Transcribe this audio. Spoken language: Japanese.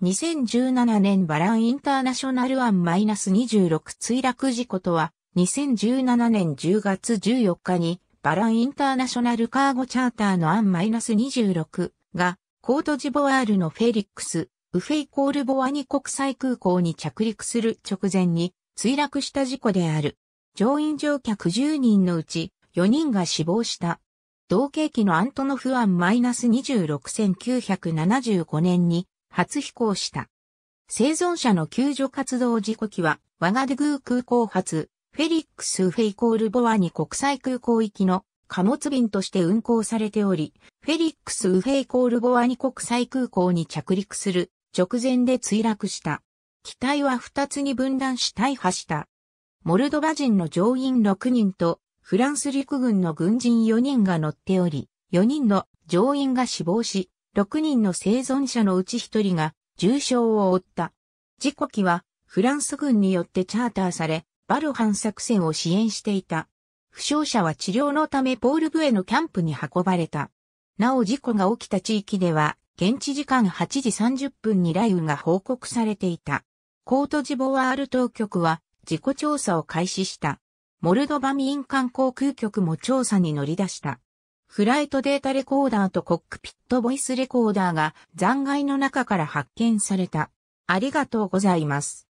2017年バランインターナショナル1-26墜落事故とは、2017年10月14日にバランインターナショナルカーゴチャーターの1-26が、コートジボワールのフェリックス、ウフェイコールボワニ国際空港に着陸する直前に墜落した事故である。乗員乗客10人のうち4人が死亡した。同型機のアントノフ1-26 1975年に初飛行した。生存者の救助活動時刻機は、ワガデグー空港発、フェリックス・フェイコール・ボアに国際空港行きの貨物便として運航されており、フェリックス・ウフェイコール・ボアに国際空港に着陸する直前で墜落した。機体は2つに分断し大破した。モルドバ人の乗員6人とフランス陸軍の軍人4人が乗っており、4人の乗員が死亡し、6人の生存者のうち1人が重傷を負った。事故機はフランス軍によってチャーターされ、バルハン作戦を支援していた。負傷者は治療のためポールブエのキャンプに運ばれた。なお事故が起きた地域では、現地時間8時30分に雷雨が報告されていた。コートジボワール当局は事故調査を開始した。モルドバ民間航空局も調査に乗り出した。フライトデータレコーダーとコックピットボイスレコーダーが残骸の中から発見された。ありがとうございます。